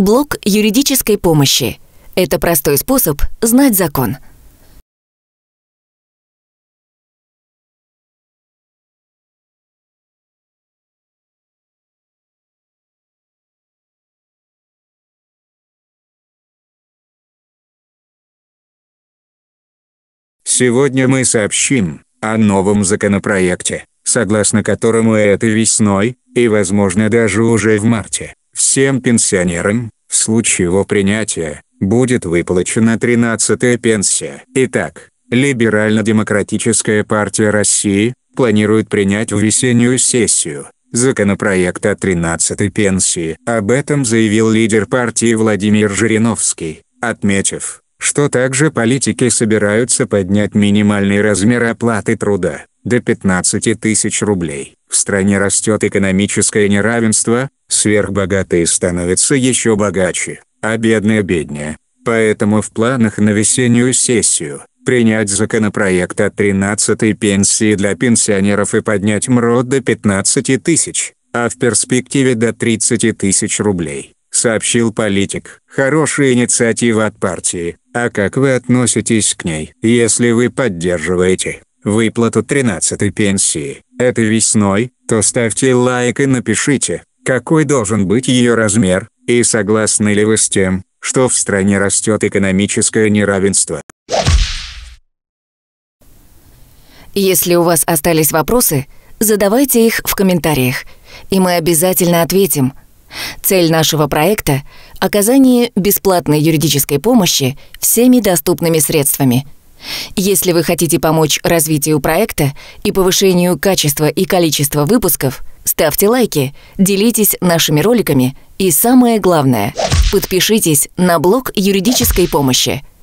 Блок юридической помощи. Это простой способ знать закон. Сегодня мы сообщим о новом законопроекте, согласно которому этой весной, и возможно даже уже в марте, Всем пенсионерам, в случае его принятия, будет выплачена 13-я пенсия. Итак, Либерально-демократическая партия России планирует принять в весеннюю сессию законопроект о 13-й пенсии. Об этом заявил лидер партии Владимир Жириновский, отметив, что также политики собираются поднять минимальный размер оплаты труда до 15 тысяч рублей. В стране растет экономическое неравенство, Сверхбогатые становятся еще богаче, а бедные беднее. Поэтому в планах на весеннюю сессию принять законопроект о 13-й пенсии для пенсионеров и поднять МРОД до 15 тысяч, а в перспективе до 30 тысяч рублей, сообщил политик. Хорошая инициатива от партии. А как вы относитесь к ней, если вы поддерживаете выплату 13-й пенсии? Это весной, то ставьте лайк и напишите, какой должен быть ее размер, и согласны ли вы с тем, что в стране растет экономическое неравенство. Если у вас остались вопросы, задавайте их в комментариях, и мы обязательно ответим. Цель нашего проекта – оказание бесплатной юридической помощи всеми доступными средствами. Если вы хотите помочь развитию проекта и повышению качества и количества выпусков – ставьте лайки, делитесь нашими роликами и самое главное, подпишитесь на блог юридической помощи –